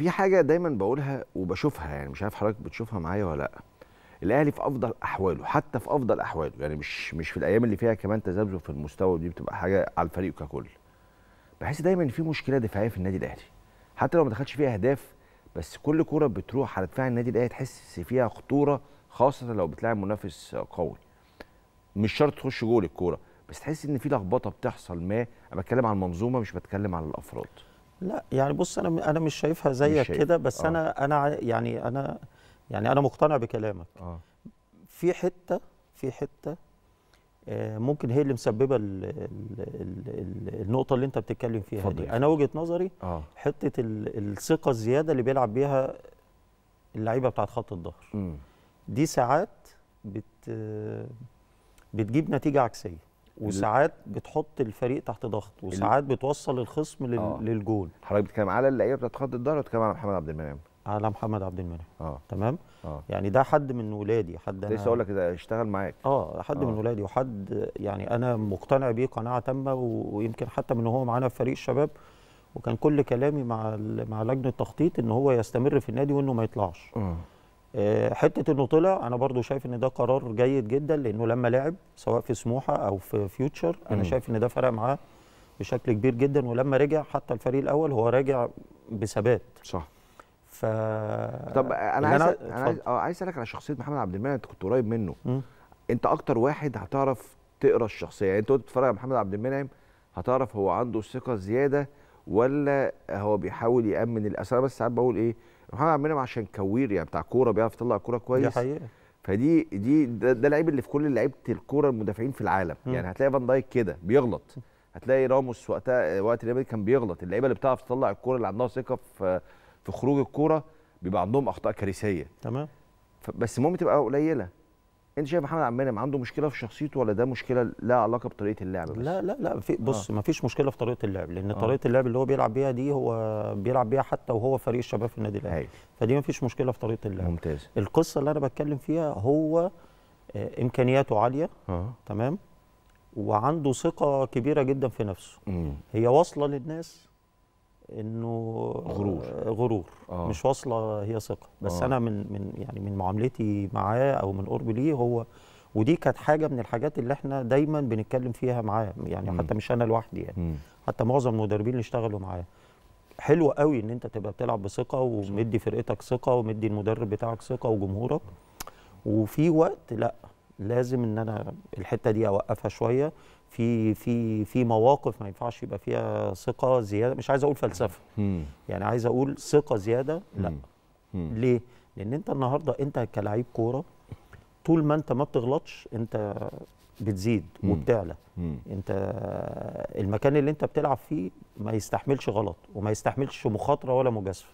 في حاجه دايما بقولها وبشوفها يعني مش عارف حضرتك بتشوفها معايا ولا لا الاهلي في افضل احواله حتى في افضل احواله يعني مش مش في الايام اللي فيها كمان تذبذب في المستوى ودي بتبقى حاجه على الفريق ككل بحس دايما في مشكله دفاعيه في النادي الاهلي حتى لو ما دخلش فيها اهداف بس كل كوره بتروح على دفاع النادي الاهلي تحس فيها خطوره خاصه لو بتلاعب منافس قوي مش شرط تخش جول الكوره بس تحس ان في لخبطه بتحصل ما انا بتكلم عن المنظومه مش بتكلم عن الافراد لا يعني بص انا انا مش شايفها زيك كده بس آه. انا انا يعني انا يعني انا مقتنع بكلامك آه. في حته في حته آه، ممكن هي اللي مسببه الـ الـ الـ النقطه اللي انت بتتكلم فيها دي انا وجهه نظري آه. حته الثقه الزياده اللي بيلعب بيها اللعيبه بتاعت خط الظهر دي ساعات بت بتجيب نتيجه عكسيه وساعات بتحط الفريق تحت ضغط وساعات بتوصل الخصم لل... آه. للجول حضرتك بتتكلم على اللعيبه بتاعت خط الظهر بتتكلم على محمد عبد المنعم على محمد عبد المنعم آه. تمام آه. يعني ده حد من ولادي حد انا لسه اقول لك ده اشتغل معاك اه حد آه. من ولادي وحد يعني انا مقتنع بيه قناعه تامه ويمكن حتى من هو معانا في فريق الشباب وكان كل كلامي مع مع لجنه التخطيط ان هو يستمر في النادي وانه ما يطلعش آه. آه، حته انه طلع انا برضو شايف ان ده قرار جيد جدا لانه لما لعب سواء في سموحه او في فيوتشر انا شايف ان ده فرق معاه بشكل كبير جدا ولما رجع حتى الفريق الاول هو راجع بثبات صح ف طب انا عايز انا عايز اه عايز اسالك على شخصيه محمد عبد المنعم انت كنت قريب منه مم. انت اكتر واحد هتعرف تقرا الشخصيه يعني انت وانت بتتفرج على محمد عبد المنعم هتعرف هو عنده ثقه زياده ولا هو بيحاول يامن الاثار بس ساعات بقول ايه محمد عبد المنعم عشان كوير يعني بتاع كوره بيعرف يطلع كوره كويس دي حقيقه فدي دي ده, لعيب اللي في كل لعيبه الكوره المدافعين في العالم م. يعني هتلاقي فان دايك كده بيغلط هتلاقي راموس وقتها وقت ريال كان بيغلط اللعيبه اللي بتعرف تطلع الكوره اللي عندها ثقه في في خروج الكوره بيبقى عندهم اخطاء كارثيه تمام بس المهم تبقى قليله انت شايف محمد عبد المنعم عنده مشكله في شخصيته ولا ده مشكله لها علاقه بطريقه اللعب بس؟ لا لا لا في بص آه. ما فيش مشكله في طريقه اللعب لان آه. طريقه اللعب اللي هو بيلعب بيها دي هو بيلعب بيها حتى وهو فريق الشباب في النادي الاهلي فدي ما فيش مشكله في طريقه اللعب ممتاز القصه اللي انا بتكلم فيها هو آه، امكانياته عاليه آه. تمام وعنده ثقه كبيره جدا في نفسه مم. هي واصله للناس انه غرور آه، غرور آه. مش واصله هي ثقه بس آه. انا من من يعني من معاملتي معاه او من قربي ليه هو ودي كانت حاجه من الحاجات اللي احنا دايما بنتكلم فيها معاه يعني م. حتى مش انا لوحدي يعني م. حتى معظم المدربين اللي اشتغلوا معاه حلو قوي ان انت تبقى بتلعب بثقه ومدي فرقتك ثقه ومدي المدرب بتاعك ثقه وجمهورك وفي وقت لا لازم ان انا الحته دي اوقفها شويه في في في مواقف ما ينفعش يبقى فيها ثقه زياده مش عايز اقول فلسفه يعني عايز اقول ثقه زياده لا ليه لان انت النهارده انت كلاعب كوره طول ما انت ما بتغلطش انت بتزيد وبتعلى انت المكان اللي انت بتلعب فيه ما يستحملش غلط وما يستحملش مخاطره ولا مجازفه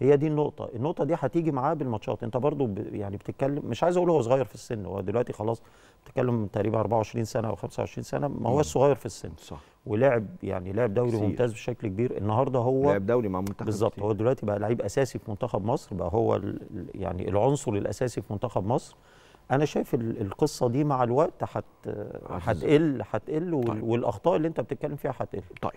هي دي النقطة، النقطة دي هتيجي معاه بالماتشات، أنت برضو يعني بتتكلم مش عايز أقول هو صغير في السن، هو دلوقتي خلاص بتتكلم تقريبا 24 سنة أو 25 سنة، ما هو صغير في السن صح ولعب يعني لعب دوري كثير. ممتاز بشكل كبير، النهارده هو لعب دوري مع منتخب بالظبط هو دلوقتي بقى لعيب أساسي في منتخب مصر، بقى هو يعني العنصر الأساسي في منتخب مصر، انا شايف القصه دي مع الوقت هتقل هتقل طيب. والاخطاء اللي انت بتتكلم فيها هتقل طيب